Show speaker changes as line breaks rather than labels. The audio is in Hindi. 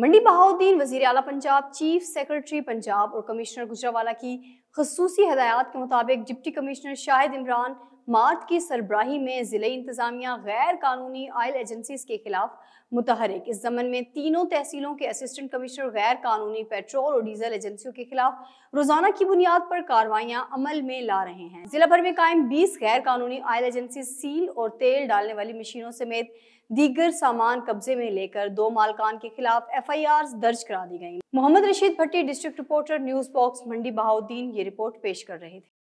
मंडी बहाउद्दीन वजीर अला पंजाब चीफ सेक्रेटरी पंजाब और कमिश्नर गुजरावाला की खसूसी हदायत के मुताबिक deputy commissioner Shahid Imran march की सरबराही में ज़िले इंतजामिया गैर कानूनी आयल एजेंसीज के खिलाफ मुतहरिक इस जमन में तीनों तहसीलों के असिस्टेंट कमिश्नर गैर कानूनी पेट्रोल और डीजल एजेंसियों के खिलाफ रोजाना की बुनियाद पर कार्रवाइयाँ अमल में ला रहे हैं जिला भर में कायम बीस गैर कानूनी आयल एजेंसी सील और तेल डालने वाली मशीनों समेत दीगर सामान कब्जे में लेकर दो मालकान के खिलाफ एफ आई आर दर्ज करा दी गई Mohammad Rashid Bhatti district reporter News Box Mandi Bahauddin ये रिपोर्ट पेश कर रहे थे